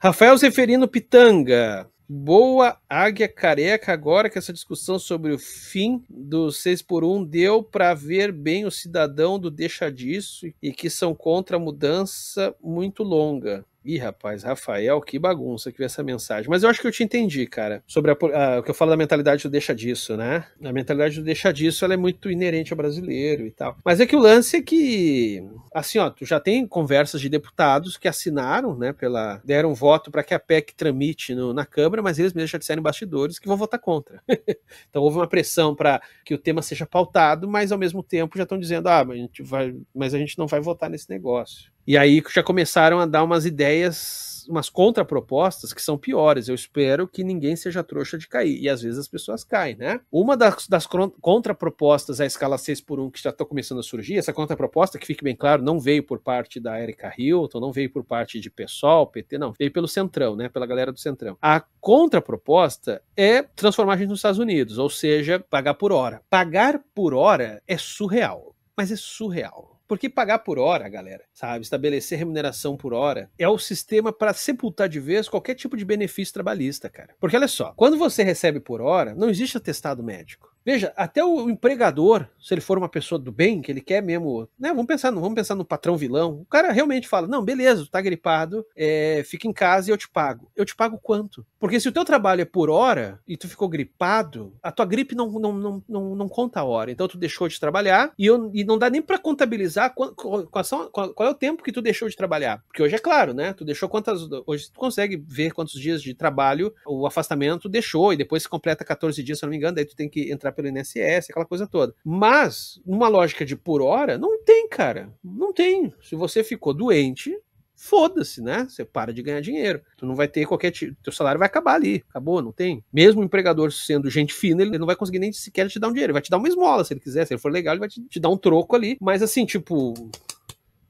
Rafael Zeferino Pitanga. Boa águia careca, agora que essa discussão sobre o fim do 6 por 1 deu para ver bem o cidadão do deixa disso e que são contra a mudança muito longa. Ih, rapaz, Rafael, que bagunça que veio essa mensagem. Mas eu acho que eu te entendi, cara. Sobre a, a, o que eu falo da mentalidade do deixa disso, né? A mentalidade do deixa disso, ela é muito inerente ao brasileiro e tal. Mas é que o lance é que, assim, ó, tu já tem conversas de deputados que assinaram, né, pela... deram voto para que a PEC tramite no, na Câmara, mas eles mesmos já disseram em bastidores que vão votar contra. então houve uma pressão para que o tema seja pautado, mas ao mesmo tempo já estão dizendo, ah, mas a gente vai, mas a gente não vai votar nesse negócio. E aí já começaram a dar umas ideias, umas contrapropostas que são piores. Eu espero que ninguém seja trouxa de cair. E às vezes as pessoas caem, né? Uma das, das contrapropostas à escala 6 por 1 que já está começando a surgir, essa contraproposta, que fique bem claro, não veio por parte da Erika Hilton, não veio por parte de PSOL, PT, não. Veio pelo Centrão, né? Pela galera do Centrão. A contraproposta é transformar a gente nos Estados Unidos, ou seja, pagar por hora. Pagar por hora é surreal mas é surreal. Porque pagar por hora, galera, sabe? Estabelecer remuneração por hora é o sistema para sepultar de vez qualquer tipo de benefício trabalhista, cara. Porque olha só, quando você recebe por hora, não existe atestado médico. Veja, até o empregador, se ele for uma pessoa do bem, que ele quer mesmo, né? Vamos pensar, no, vamos pensar no patrão vilão. O cara realmente fala: não, beleza, tu tá gripado, é, fica em casa e eu te pago. Eu te pago quanto? Porque se o teu trabalho é por hora e tu ficou gripado, a tua gripe não, não, não, não, não conta a hora. Então tu deixou de trabalhar e, eu, e não dá nem para contabilizar qual, qual, qual, qual, é o tempo que tu deixou de trabalhar. Porque hoje é claro, né? Tu deixou quantas. Hoje tu consegue ver quantos dias de trabalho o afastamento deixou e depois se completa 14 dias, se não me engano, daí tu tem que entrar pelo INSS, aquela coisa toda. Mas, numa lógica de por hora, não tem, cara. Não tem. Se você ficou doente, foda-se, né? Você para de ganhar dinheiro. Tu não vai ter qualquer tipo. Teu salário vai acabar ali. Acabou, não tem. Mesmo o empregador sendo gente fina, ele não vai conseguir nem sequer te dar um dinheiro. Ele vai te dar uma esmola se ele quiser. Se ele for legal, ele vai te, te dar um troco ali. Mas assim, tipo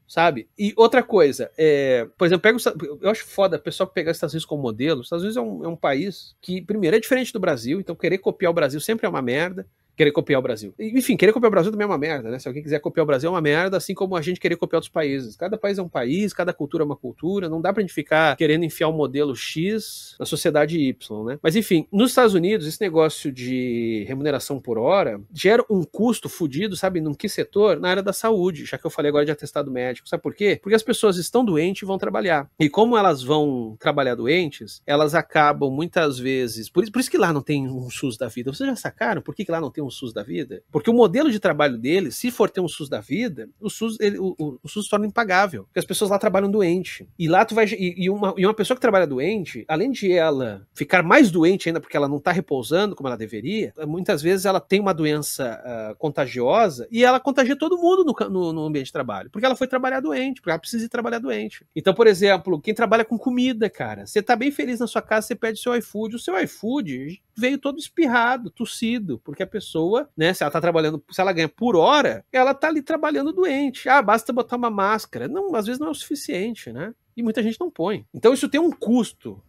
sabe? E outra coisa, é, por exemplo, pega o, eu acho foda o pessoal pegar os Estados Unidos como modelo. Os Estados Unidos é um, é um país que, primeiro, é diferente do Brasil, então querer copiar o Brasil sempre é uma merda querer copiar o Brasil. Enfim, querer copiar o Brasil também é uma merda, né? Se alguém quiser copiar o Brasil é uma merda, assim como a gente querer copiar outros países. Cada país é um país, cada cultura é uma cultura, não dá pra gente ficar querendo enfiar o um modelo X na sociedade Y, né? Mas enfim, nos Estados Unidos, esse negócio de remuneração por hora gera um custo fodido, sabe, num que setor? Na área da saúde, já que eu falei agora de atestado médico. Sabe por quê? Porque as pessoas estão doentes e vão trabalhar. E como elas vão trabalhar doentes, elas acabam muitas vezes. Por isso, que lá não tem um SUS da vida. Vocês já sacaram por que, que lá não tem um um SUS da vida? Porque o modelo de trabalho deles, se for ter um SUS da vida, o SUS, ele, o, o, o, SUS se torna impagável. Porque as pessoas lá trabalham doente. E lá tu vai. E, e, uma, e uma pessoa que trabalha doente, além de ela ficar mais doente ainda porque ela não está repousando como ela deveria, muitas vezes ela tem uma doença uh, contagiosa e ela contagia todo mundo no, no, no, ambiente de trabalho. Porque ela foi trabalhar doente, porque ela precisa ir trabalhar doente. Então, por exemplo, quem trabalha com comida, cara, você tá bem feliz na sua casa, você pede seu iFood. O seu iFood veio todo espirrado, tossido, porque a pessoa, né, se ela tá trabalhando, se ela ganha por hora, ela tá ali trabalhando doente. Ah, basta botar uma máscara. Não, às vezes não é o suficiente, né? E muita gente não põe. Então isso tem um custo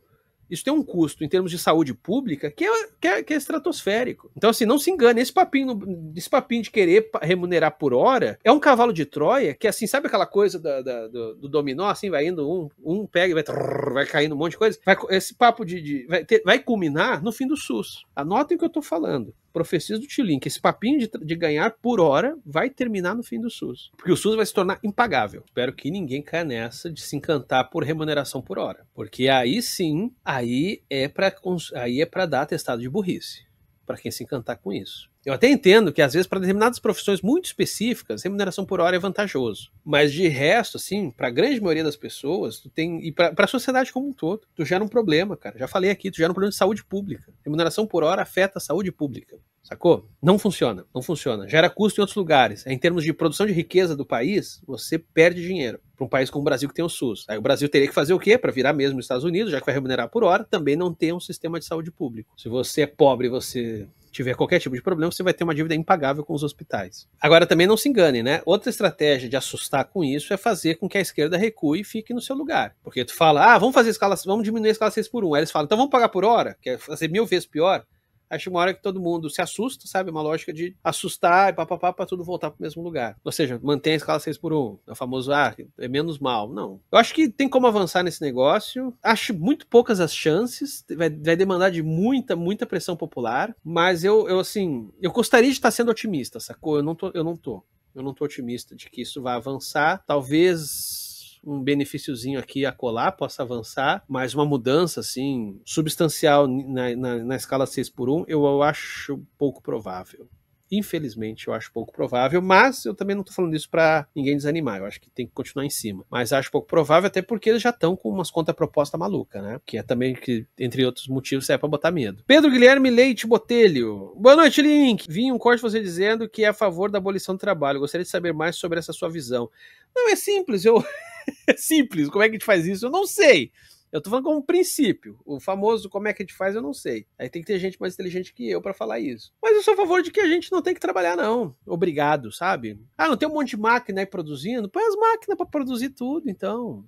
isso tem um custo em termos de saúde pública que é, que é, que é estratosférico. Então, assim, não se engane, esse papinho, esse papinho de querer remunerar por hora é um cavalo de Troia que, assim, sabe aquela coisa da, da, do, do, dominó, assim, vai indo um, um pega e vai, trrr, vai caindo um monte de coisa? Vai, esse papo de. de vai, ter, vai culminar no fim do SUS. Anotem o que eu tô falando profecias do Tilin, esse papinho de, de, ganhar por hora vai terminar no fim do SUS. Porque o SUS vai se tornar impagável. Espero que ninguém caia nessa de se encantar por remuneração por hora. Porque aí sim, aí é para aí é para dar atestado de burrice para quem se encantar com isso. Eu até entendo que, às vezes, para determinadas profissões muito específicas, remuneração por hora é vantajoso. Mas, de resto, assim, para a grande maioria das pessoas, tu tem, e para a sociedade como um todo, tu gera um problema, cara. Já falei aqui, tu gera um problema de saúde pública. Remuneração por hora afeta a saúde pública. Sacou? Não funciona, não funciona. Gera custo em outros lugares. Em termos de produção de riqueza do país, você perde dinheiro. Para um país como o Brasil que tem o SUS. Aí o Brasil teria que fazer o quê? Para virar mesmo os Estados Unidos, já que vai remunerar por hora, também não tem um sistema de saúde público. Se você é pobre, você tiver qualquer tipo de problema, você vai ter uma dívida impagável com os hospitais. Agora, também não se engane, né? Outra estratégia de assustar com isso é fazer com que a esquerda recue e fique no seu lugar. Porque tu fala, ah, vamos fazer escala, vamos diminuir a escala 6 por 1. Aí eles falam, então vamos pagar por hora, que é fazer mil vezes pior. Acho uma hora que todo mundo se assusta, sabe? Uma lógica de assustar e papapá pra tudo voltar pro mesmo lugar. Ou seja, mantém a escala 6 por 1 É o famoso, ah, é menos mal. Não. Eu acho que tem como avançar nesse negócio. Acho muito poucas as chances. Vai, vai demandar de muita, muita pressão popular. Mas eu, eu, assim, eu gostaria de estar sendo otimista, sacou? Eu não tô, eu não tô. Eu não tô otimista de que isso vai avançar. Talvez um benefíciozinho aqui a colar, possa avançar, mas uma mudança assim substancial na, na, na escala 6 por 1 eu, eu acho pouco provável. Infelizmente, eu acho pouco provável, mas eu também não estou falando isso para ninguém desanimar. Eu acho que tem que continuar em cima. Mas acho pouco provável, até porque eles já estão com umas contrapropostas maluca, né? Que é também que, entre outros motivos, é para botar medo. Pedro Guilherme Leite Botelho. Boa noite, Link. Vim um corte você dizendo que é a favor da abolição do trabalho. Gostaria de saber mais sobre essa sua visão. Não, é simples, eu. é simples. Como é que a gente faz isso? Eu não sei. Eu tô falando como princípio. O famoso como é que a gente faz, eu não sei. Aí tem que ter gente mais inteligente que eu para falar isso. Mas eu sou a favor de que a gente não tem que trabalhar, não. Obrigado, sabe? Ah, não tem um monte de máquina aí produzindo? Põe as máquinas para produzir tudo, então.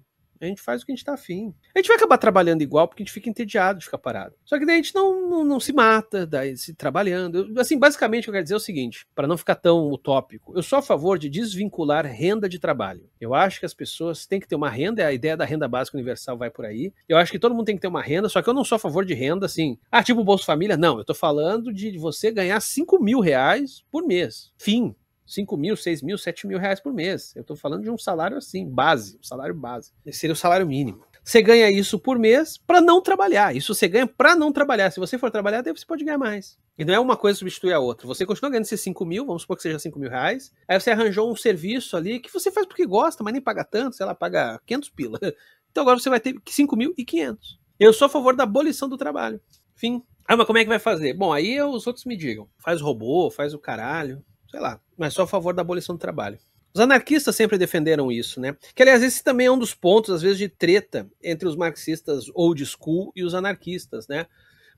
A gente faz o que a gente tá afim. A gente vai acabar trabalhando igual porque a gente fica entediado de ficar parado. Só que daí a gente não, não, não se mata, daí se trabalhando. Eu, assim, basicamente, eu quero dizer é o seguinte, para não ficar tão utópico. Eu sou a favor de desvincular renda de trabalho. Eu acho que as pessoas têm que ter uma renda, é a ideia da renda básica universal vai por aí. Eu acho que todo mundo tem que ter uma renda, só que eu não sou a favor de renda, assim. Ah, tipo o Bolsa Família? Não, eu tô falando de você ganhar 5 mil reais por mês. Fim. 5 mil, 6 mil, 7 mil reais por mês. Eu estou falando de um salário assim, base, um salário base. Esse seria o salário mínimo. Você ganha isso por mês para não trabalhar. Isso você ganha para não trabalhar. Se você for trabalhar, daí você pode ganhar mais. E não é uma coisa substituir a outra. Você continua ganhando esses 5 mil, vamos supor que seja 5 mil reais. Aí você arranjou um serviço ali que você faz porque gosta, mas nem paga tanto, sei lá, paga 500 pila. Então agora você vai ter 5 mil e 500. Eu sou a favor da abolição do trabalho. Fim. Ah, mas como é que vai fazer? Bom, aí os outros me digam. Faz robô, faz o caralho sei lá, mas sou a favor da abolição do trabalho. Os anarquistas sempre defenderam isso, né? Que, aliás, esse também é um dos pontos, às vezes, de treta entre os marxistas old school e os anarquistas, né?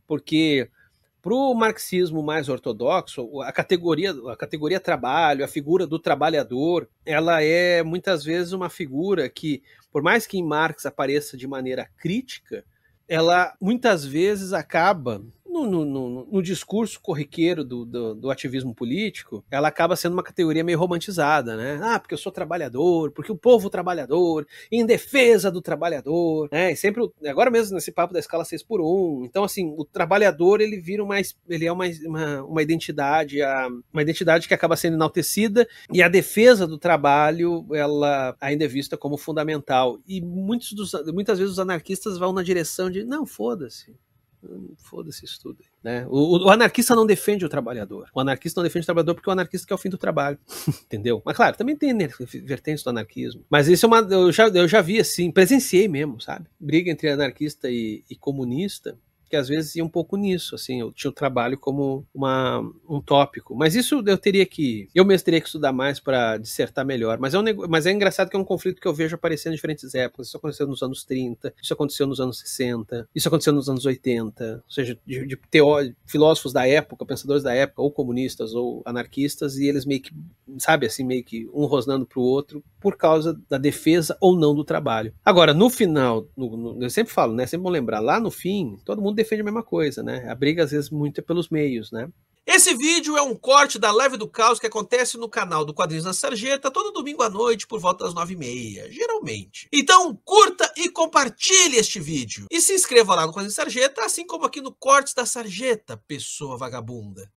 Porque para o marxismo mais ortodoxo, a categoria, a categoria trabalho, a figura do trabalhador, ela é muitas vezes uma figura que, por mais que em Marx apareça de maneira crítica, ela muitas vezes acaba no, no, no, no discurso corriqueiro do, do, do, ativismo político, ela acaba sendo uma categoria meio romantizada, né? Ah, porque eu sou trabalhador, porque o povo trabalhador, em defesa do trabalhador, né? E sempre, agora mesmo nesse papo da escala 6 por 1 então assim, o trabalhador ele vira mais, ele é uma, uma, uma identidade, uma identidade que acaba sendo enaltecida e a defesa do trabalho, ela ainda é vista como fundamental. E muitos dos, muitas vezes os anarquistas vão na direção de, não, foda-se, Foda-se isso tudo. Né? O, o, anarquista não defende o trabalhador. O anarquista não defende o trabalhador porque o anarquista quer é o fim do trabalho. entendeu? Mas claro, também tem vertentes do anarquismo. Mas isso é uma. Eu já, eu já vi assim, presenciei mesmo, sabe? Briga entre anarquista e, e comunista que às vezes ia um pouco nisso, assim, eu tinha o trabalho como uma, um tópico. Mas isso eu teria que, eu mesmo teria que estudar mais para dissertar melhor. Mas é, um mas é engraçado que é um conflito que eu vejo aparecendo em diferentes épocas. Isso aconteceu nos anos 30, isso aconteceu nos anos 60, isso aconteceu nos anos 80. Ou seja, de, de teó... filósofos da época, pensadores da época, ou comunistas ou anarquistas, e eles meio que, sabe, assim, meio que um rosnando pro outro por causa da defesa ou não do trabalho. Agora, no final, no, no, eu sempre falo, né? É sempre vão lembrar, lá no fim, todo mundo defende a mesma coisa, né? A briga às vezes muito é pelos meios, né? Esse vídeo é um corte da Live do Caos que acontece no canal do Quadrinhos na Sarjeta todo domingo à noite por volta das nove e meia, geralmente. Então curta e compartilhe este vídeo. E se inscreva lá no Quadrinhos Sarjeta, assim como aqui no Cortes da Sarjeta, pessoa vagabunda.